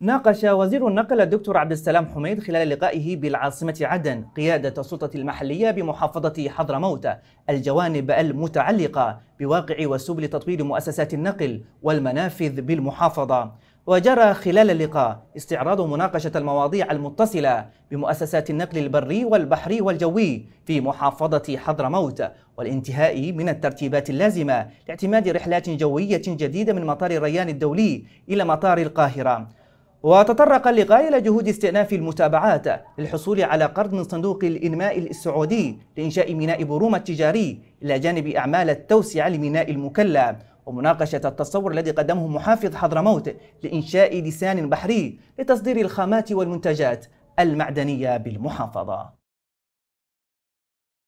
ناقش وزير النقل الدكتور عبد السلام حميد خلال لقائه بالعاصمة عدن قيادة السلطة المحلية بمحافظة حضرموت الجوانب المتعلقة بواقع وسبل تطوير مؤسسات النقل والمنافذ بالمحافظة وجرى خلال اللقاء استعراض مناقشة المواضيع المتصلة بمؤسسات النقل البري والبحري والجوي في محافظة حضرموت والانتهاء من الترتيبات اللازمة لاعتماد رحلات جوية جديدة من مطار الريان الدولي إلى مطار القاهرة وتطرق اللقاء إلى جهود استئناف المتابعات للحصول على قرض من صندوق الإنماء السعودي لإنشاء ميناء بروما التجاري إلى جانب أعمال التوسعة لميناء المكلا ومناقشة التصور الذي قدمه محافظ حضرموت لإنشاء لسان بحري لتصدير الخامات والمنتجات المعدنية بالمحافظة